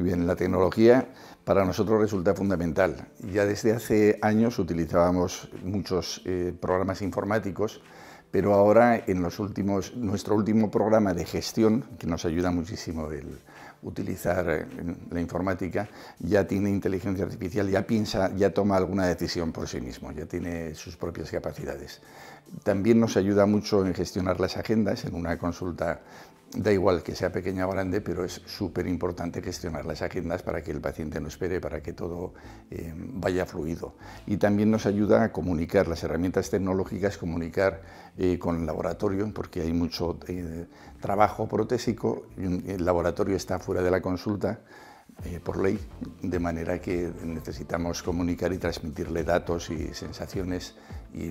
muy bien. La tecnología para nosotros resulta fundamental. Ya desde hace años utilizábamos muchos eh, programas informáticos, pero ahora en los últimos, nuestro último programa de gestión, que nos ayuda muchísimo el utilizar eh, la informática, ya tiene inteligencia artificial, ya piensa, ya toma alguna decisión por sí mismo, ya tiene sus propias capacidades. También nos ayuda mucho en gestionar las agendas. En una consulta da igual que sea pequeña o grande, pero es súper importante gestionar las agendas para que el paciente no espere, para que todo eh, vaya fluido. Y también nos ayuda a comunicar, las herramientas tecnológicas, comunicar eh, con el laboratorio, porque hay mucho eh, trabajo protésico, el laboratorio está fuera de la consulta, eh, por ley, de manera que necesitamos comunicar y transmitirle datos y sensaciones y,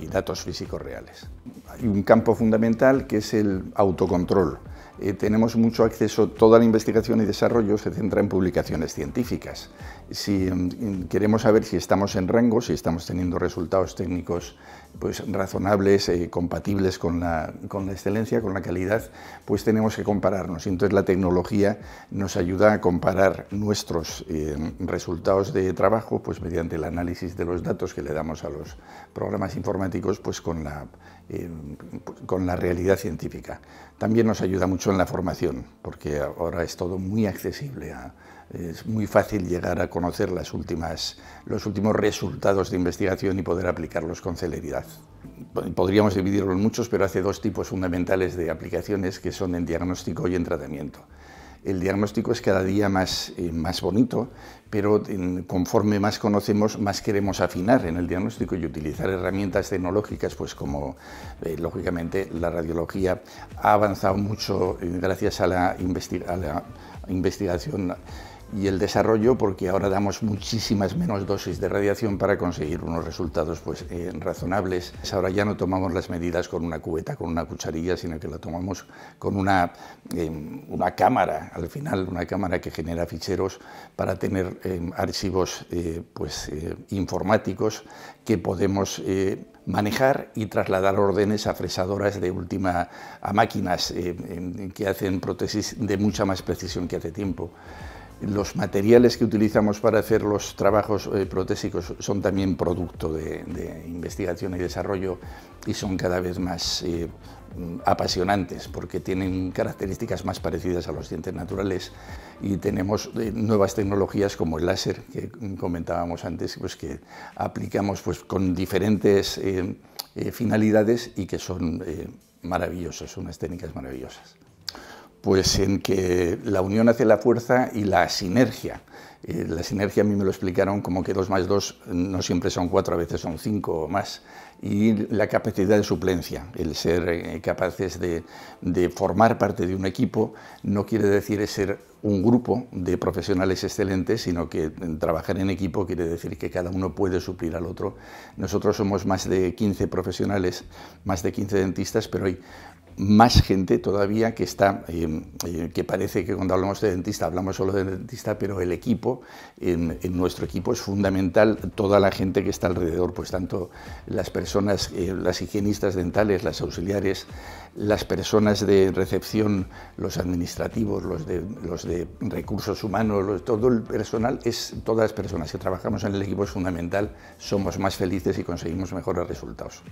y datos físicos reales. Hay un campo fundamental que es el autocontrol eh, tenemos mucho acceso, toda la investigación y desarrollo se centra en publicaciones científicas. Si em, em, queremos saber si estamos en rango, si estamos teniendo resultados técnicos pues, razonables, eh, compatibles con la, con la, excelencia, con la calidad, pues tenemos que compararnos. Entonces la tecnología nos ayuda a comparar nuestros em, resultados de trabajo pues, mediante el análisis de los datos que le damos a los programas informáticos pues, con, la, pues, con la realidad científica. También nos ayuda mucho la formación, porque ahora es todo muy accesible, ¿ah? es muy fácil llegar a conocer las últimas, los últimos resultados de investigación y poder aplicarlos con celeridad. Podríamos dividirlo en muchos, pero hace dos tipos fundamentales de aplicaciones que son en diagnóstico y en tratamiento el diagnóstico es cada día más, eh, más bonito, pero eh, conforme más conocemos, más queremos afinar en el diagnóstico y utilizar herramientas tecnológicas, pues como eh, lógicamente la radiología ha avanzado mucho gracias a la, a la investigación y el desarrollo porque ahora damos muchísimas menos dosis de radiación para conseguir unos resultados pues, eh, razonables. Pues ahora ya no tomamos las medidas con una cubeta, con una cucharilla, sino que la tomamos con una, eh, cámara, al final una cámara que genera ficheros para tener eh, archivos pues, informáticos que podemos manejar y trasladar órdenes a fresadoras de última, a máquinas que hacen prótesis de mucha más precisión que hace tiempo los materiales que utilizamos para hacer los trabajos eh, protésicos son también producto de, investigación y desarrollo y son cada vez más eh, mm, apasionantes porque tienen características más parecidas a los dientes naturales y tenemos eh, nuevas tecnologías como el láser que comentábamos antes, pues que aplicamos pues, con diferentes finalidades y que son maravillosas, unas técnicas maravillosas. Pues en que la unión hace la fuerza y la sinergia. Eh, la sinergia a mí me lo explicaron como que dos más dos no siempre son cuatro, a veces son cinco o más. Y la capacidad de suplencia, el ser eh, capaces de, de, formar parte de un equipo, no quiere decir ser un grupo de profesionales excelentes, sino que trabajar en equipo quiere decir que cada uno puede suplir al otro. Nosotros somos más de 15 profesionales, más de 15 dentistas, pero hay más gente todavía que está, em, eh, que parece que cuando hablamos de dentista hablamos solo de dentista, pero el equipo, em, en, nuestro equipo es fundamental toda la gente que está alrededor, pues tanto las personas, eh, las higienistas dentales, las auxiliares, las personas de recepción, los administrativos, los de, recursos humanos, todo el personal, es todas las personas que trabajamos en el equipo es fundamental, somos más felices y conseguimos mejores resultados.